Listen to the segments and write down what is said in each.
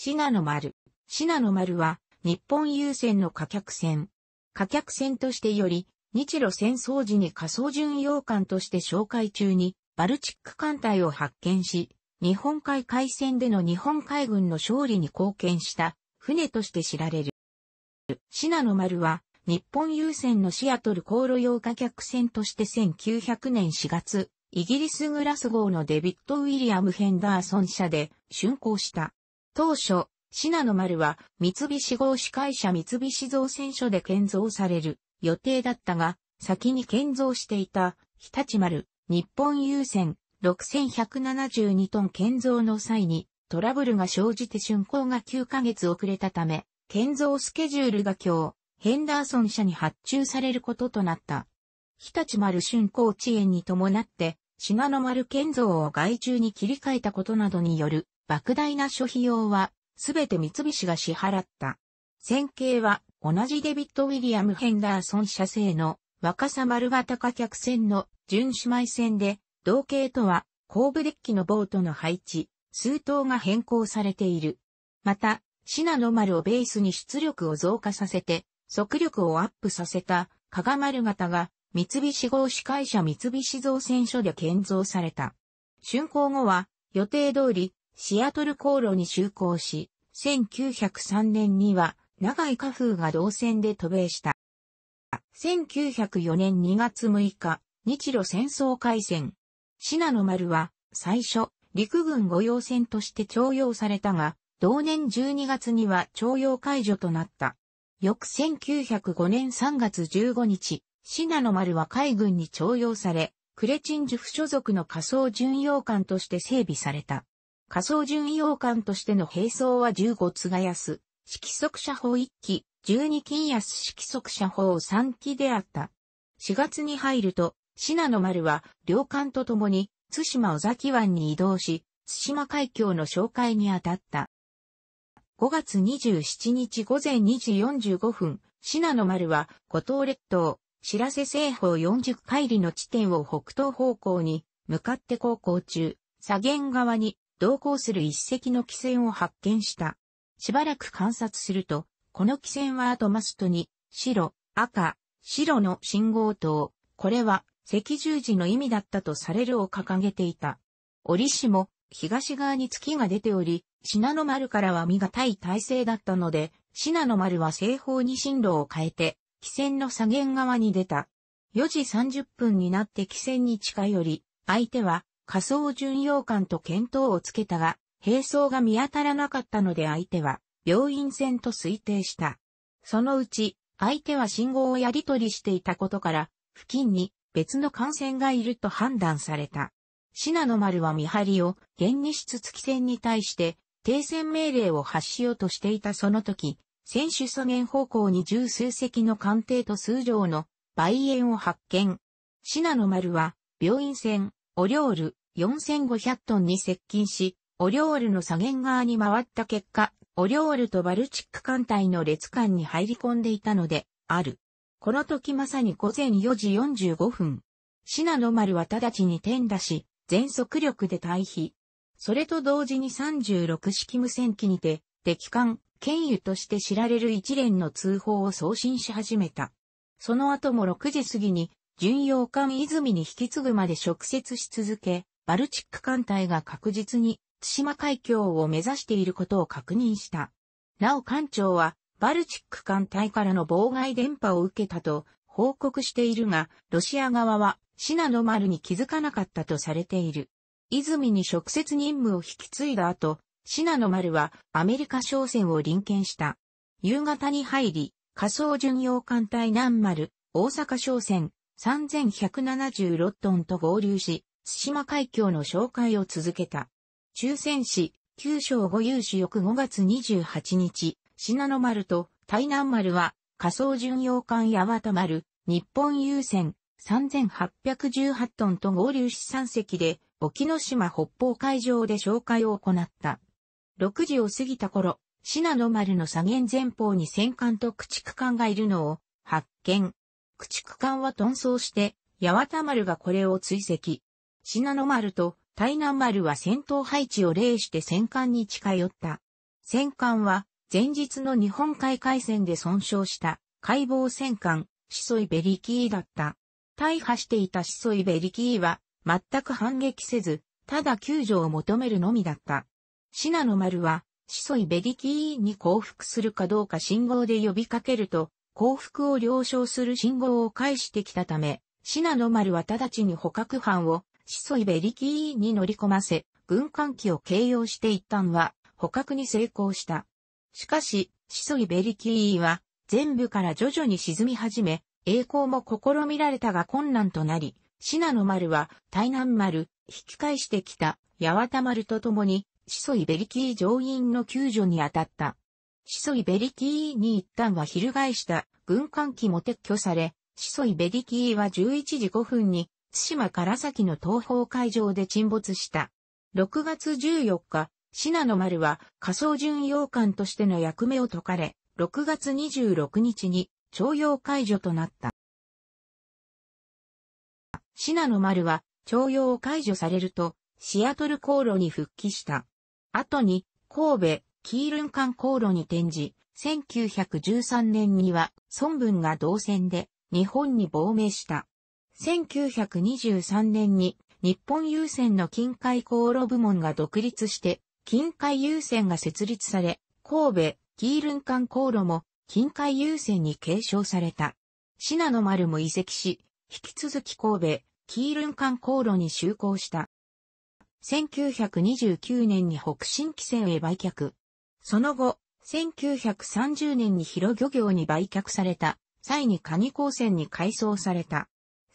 信濃丸。信濃丸は、日本郵船の貨客船。貨客船としてより、日露戦争時に仮想巡洋艦として紹介中に、バルチック艦隊を発見し、日本海海戦での日本海軍の勝利に貢献した船として知られる。信濃丸は、日本郵船のシアトル航路用貨客船として1900年4月、イギリスグラス号のデビット・ウィリアム・ヘンダーソン社で竣工した。当初、信濃丸は三菱合資会社三菱造船所で建造される予定だったが、先に建造していた日立丸、日本郵船6172トン建造の際にトラブルが生じて竣工が9ヶ月遅れたため、建造スケジュールが今日、ヘンダーソン社に発注されることとなった。日立丸竣工遅延に伴って、信濃丸建造を外注に切り替えたことなどによる莫大な諸費用は、すべて三菱が支払った。線形は、同じデビッド・ウィリアム・ヘンダーソン社製の若さ丸型貨客船の純姉妹船で、同型とは後部デッキのボートの配置、数等が変更されている。また、シナノ丸をベースに出力を増加させて、速力をアップさせた、加賀丸型が、三菱合資会社三菱造船所で建造された。竣工後は、予定通り、シアトル航路に就航し、1903年には長井花風が同線で渡米した。1904年2月6日、日露戦争開戦。信濃丸は最初、陸軍御用船として徴用されたが、同年12月には徴用解除となった。翌1905年3月15日、信濃丸は海軍に徴用され、クレチンジュフ所属の仮想巡洋艦として整備された。仮想巡位王としての並走は15つが安、色速射法1期、12金安色速射法3期であった。4月に入ると、信濃丸は、両艦と共に、津島尾崎湾に移動し、津島海峡の紹介に当たった。5月27日午前2時45分、信濃丸は、五島列島、白瀬西方40海里の地点を北東方向に、向かって航行中、左舷側に同行する一隻の汽船を発見した。しばらく観察すると、この汽船はアトマストに、白、赤、白の信号灯、これは赤十字の意味だったとされるを掲げていた。折しも東側に月が出ており、品の丸からは身がたい体勢だったので、品の丸は西方に進路を変えて、汽船の左舷側に出た。4時30分になって汽船に近寄り、相手は仮想巡洋艦と検討をつけたが、兵装が見当たらなかったので相手は病院船と推定した。そのうち、相手は信号をやり取りしていたことから、付近に別の艦船がいると判断された。シナノ丸は見張りを現付き船に対して停戦命令を発しようとしていたその時、船首素源方向に十数隻の艦艇と数常の梅園を発見。シナノ丸は病院船、オリョール、4500トンに接近し、オリオールの左舷側に回った結果、オリオールとバルチック艦隊の列艦に入り込んでいたので、ある。この時まさに午前4時45分。シナノマルは直ちに転打し、全速力で退避。それと同時に36式無線機にて、敵艦、剣油として知られる一連の通報を送信し始めた。その後も6時過ぎに、巡洋艦泉に引き継ぐまで直接し続け、バルチック艦隊が確実に対馬海峡を目指していることを確認した。なお艦長は、バルチック艦隊からの妨害電波を受けたと報告しているが、ロシア側は、シナノ丸に気づかなかったとされている。泉に直接任務を引き継いだ後、シナノ丸はアメリカ商船を臨検した。夕方に入り、仮想巡洋艦隊南丸、大阪商船3176トンと合流し、津島海峡の紹介を続けた。中戦士、九章五勇士翌5月28日、信濃丸と台南丸は、仮想巡洋艦八幡丸、日本優先、3818トンと合流し3隻で、沖ノ島北方海上で紹介を行った。6時を過ぎた頃、信濃丸の左舷前方に戦艦と駆逐艦がいるのを発見。駆逐艦は遁走して、八幡丸がこれを追跡。信濃丸と台南丸は戦闘配置を例して戦艦に近寄った。戦艦は前日の日本海海戦で損傷した解剖戦艦シソイベリキーだった。大破していたシソイベリキーは全く反撃せず、ただ救助を求めるのみだった。シナノ丸は、シソイベリキーに降伏するかどうか信号で呼びかけると、降伏を了承する信号を返してきたため、シナノ丸は直ちに捕獲班をシソイベリキーに乗り込ませ、軍艦機を形容して一旦は捕獲に成功した。しかし、シソイベリキーは全部から徐々に沈み始め、栄光も試みられたが困難となり、シナノ丸は台南丸、引き返してきた八幡丸と共に、シソイベリキー乗員の救助に当たった。シソイベリキーに一旦は翻した軍艦機も撤去され、シソイベリキーは11時5分に津島唐崎の東方海上で沈没した。6月14日、シナノ丸は仮想巡洋艦としての役目を解かれ、6月26日に徴用解除となった。シナノ丸は徴用を解除されると、シアトル航路に復帰した。後に、神戸、キールン艦航路に転じ、1913年には孫文が同船で日本に亡命した。1923年に日本郵船の近海航路部門が独立して、近海郵船が設立され、神戸、キールン間航路も近海郵船に継承された。シナノ丸も移籍し、引き続き神戸、キールン間航路に就航した。1929年に北新汽船へ売却。その後、1930年に広漁業に売却された際に蟹高船に改装された。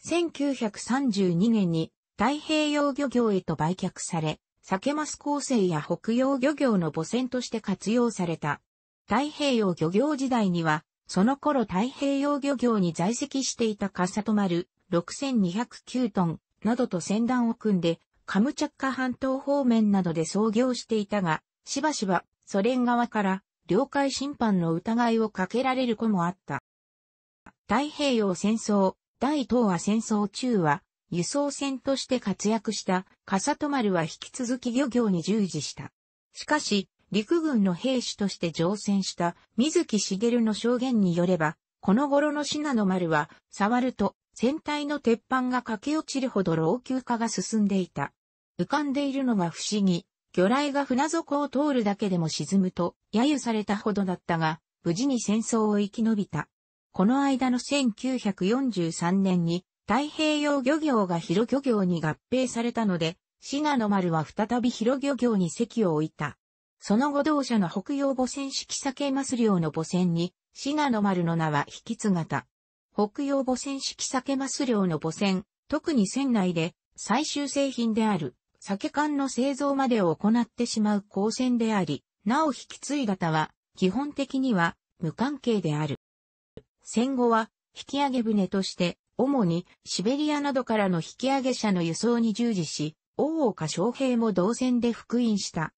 1932年に太平洋漁業へと売却され、酒マス構成や北洋漁業の母船として活用された。太平洋漁業時代には、その頃太平洋漁業に在籍していた笠と丸6209トンなどと船団を組んで、カムチャッカ半島方面などで操業していたが、しばしばソ連側から領海侵犯の疑いをかけられる子もあった。太平洋戦争第東亜戦争中は、輸送船として活躍した、笠戸丸は引き続き漁業に従事した。しかし、陸軍の兵士として乗船した水木しげるの証言によれば、この頃の信濃丸は、触ると、船体の鉄板が駆け落ちるほど老朽化が進んでいた。浮かんでいるのが不思議。魚雷が船底を通るだけでも沈むと、揶揄されたほどだったが、無事に戦争を生き延びた。この間の1943年に太平洋漁業が広漁業に合併されたので、信濃丸は再び広漁業に席を置いた。その後同社の北洋母船式酒ます漁の母船に、信濃丸の名は引き継がた。北洋母船式酒ます漁の母船、特に船内で最終製品である酒缶の製造までを行ってしまう光船であり、なお引き継いだは、基本的には無関係である。戦後は引き上げ船として主にシベリアなどからの引き上げ者の輸送に従事し、大岡昌平も同船で復員した。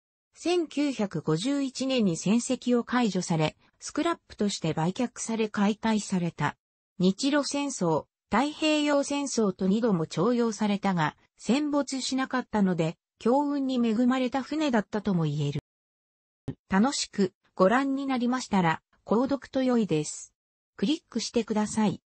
1951年に戦績を解除され、スクラップとして売却され解体された。日露戦争、太平洋戦争と二度も徴用されたが、戦没しなかったので、強運に恵まれた船だったとも言える。楽しくご覧になりましたら、購読と良いです。クリックしてください。